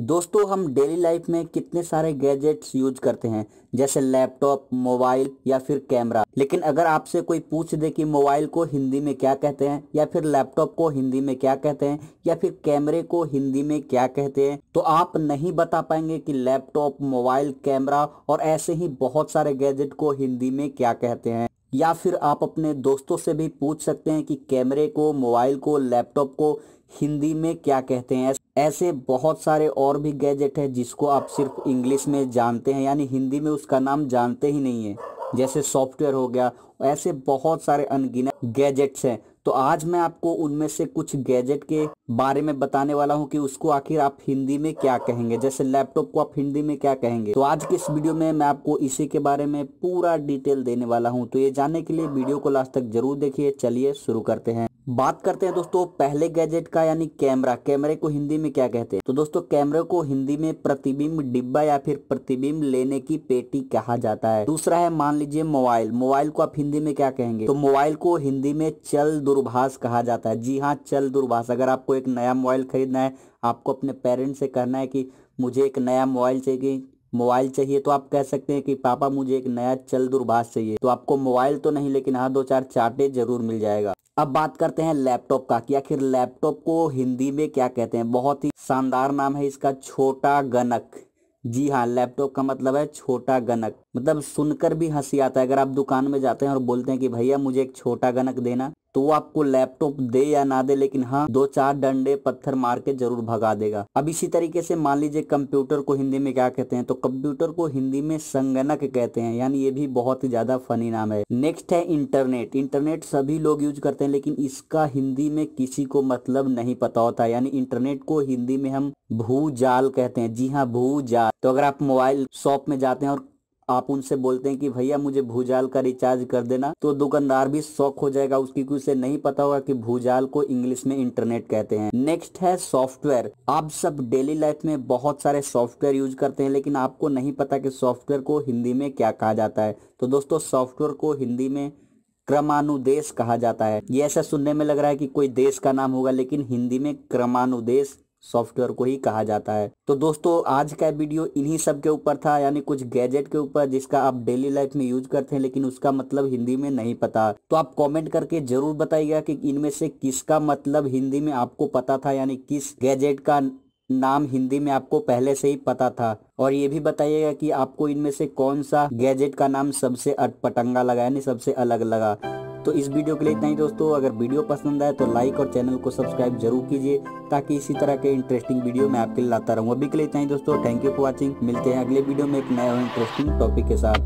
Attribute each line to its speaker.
Speaker 1: दोस्तों हम daily life में कितने सारे गैजेट्स यूज करते हैं जैसे लैपटॉप मोबाइल या फिर कैमरा लेकिन अगर आपसे कोई पूछ दे कि मोबाइल को हिंदी में क्या कहते हैं या फिर लैपटॉप को हिंदी में क्या कहते हैं या फिर कैमरे को हिंदी में क्या कहते हैं तो आप नहीं बता पाएंगे कि लैपटॉप मोबाइल कैमरा और ऐसे ही बहुत सारे गैजेट को हिंदी में क्या कहते हैं या फिर आप अपने दोस्तों से भी पूछ सकते हैं कि कैमरे को मोबाइल को लैपटॉप को हिंदी में क्या कहते हैं ऐसे बहुत सारे और भी गैजेट हैं जिसको आप सिर्फ इंग्लिश में जानते हैं यानी हिंदी में उसका नाम जानते ही नहीं है जैसे सॉफ्टवेयर हो गया ऐसे बहुत सारे अनगिनत गैजेट्स हैं तो आज मैं आपको उनमें से कुछ गैजेट के बारे में बताने वाला हूं कि उसको आखिर आप हिंदी में क्या कहेंगे जैसे लैपटॉप को आप हिंदी में क्या कहेंगे तो आज के इस वीडियो में मैं आपको इसी के बारे में पूरा डिटेल देने वाला हूं तो ये जानने के लिए वीडियो को लास्ट तक जरूर देखिए चलिए शुरू करते हैं बात करते हैं दोस्तों पहले गैजेट का यानी कैमरा कैमरे को हिंदी में क्या कहते हैं तो दोस्तों कैमरे को हिंदी में प्रतिबिंब डिब्बा या फिर प्रतिबिंब लेने की पेटी कहा जाता है दूसरा है मान लीजिए मोबाइल मोबाइल को आप हिंदी में क्या कहेंगे तो मोबाइल को हिंदी में चल दूरभाष कहा जाता है जी हाँ चल दूरभाष अगर आपको एक नया मोबाइल खरीदना है आपको अपने पेरेंट्स से कहना है कि मुझे एक नया मोबाइल चाहिए मोबाइल चाहिए तो आप कह सकते हैं कि पापा मुझे एक नया चल दूरभाष चाहिए तो आपको मोबाइल तो नहीं लेकिन हाँ दो चार चार्टे जरूर मिल जाएगा अब बात करते हैं लैपटॉप का कि आखिर लैपटॉप को हिंदी में क्या कहते हैं बहुत ही शानदार नाम है इसका छोटा गनक जी हाँ लैपटॉप का मतलब है छोटा गनक मतलब सुनकर भी हंसी आता है अगर आप दुकान में जाते हैं और बोलते हैं कि भैया मुझे एक छोटा गनक देना तो वो आपको लैपटॉप दे या ना दे लेकिन हाँ दो चार डंडे पत्थर मार के जरूर भगा देगा अब इसी तरीके से मान लीजिए कंप्यूटर को हिंदी में क्या कहते हैं तो कंप्यूटर को हिंदी में संगणक कहते हैं यानी ये भी बहुत ही ज्यादा फनी नाम है नेक्स्ट है इंटरनेट इंटरनेट सभी लोग यूज करते हैं लेकिन इसका हिंदी में किसी को मतलब नहीं पता होता यानी इंटरनेट को हिंदी में हम भू जाल कहते हैं जी हाँ भू जाल तो अगर आप मोबाइल शॉप में जाते हैं और आप उनसे बोलते हैं कि भैया मुझे भूजाल का रिचार्ज कर देना तो दुकानदार भी शौक हो जाएगा उसकी उसे नहीं पता होगा कि भूजाल को इंग्लिश में इंटरनेट कहते हैं नेक्स्ट है सॉफ्टवेयर आप सब डेली लाइफ में बहुत सारे सॉफ्टवेयर यूज करते हैं लेकिन आपको नहीं पता कि सॉफ्टवेयर को हिंदी में क्या कहा जाता है तो दोस्तों सॉफ्टवेयर को हिंदी में क्रमानुदेश कहा जाता है ये ऐसा सुनने में लग रहा है कि कोई देश का नाम होगा लेकिन हिंदी में क्रमानुदेश सॉफ्टवेयर को ही कहा जाता है तो दोस्तों आज का वीडियो इन्हीं सब के ऊपर था यानी कुछ गैजेट के ऊपर जिसका आप डेली लाइफ में यूज करते हैं लेकिन उसका मतलब हिंदी में नहीं पता तो आप कमेंट करके जरूर बताइएगा कि इनमें से किसका मतलब हिंदी में आपको पता था यानी किस गैजेट का नाम हिंदी में आपको पहले से ही पता था और ये भी बताइएगा कि आपको इनमें से कौन सा गैजेट का नाम सबसे अटपटंगा लगा यानी सबसे अलग लगा तो इस वीडियो के लिए इतना ही दोस्तों अगर वीडियो पसंद आए तो लाइक और चैनल को सब्सक्राइब जरूर कीजिए ताकि इसी तरह के इंटरेस्टिंग वीडियो मैं आपके लिए लाता रहूँ अभी के लिए इतना ही दोस्तों थैंक यू फॉर वॉचिंग मिलते हैं अगले वीडियो में एक नया इंटरेस्टिंग टॉपिक के साथ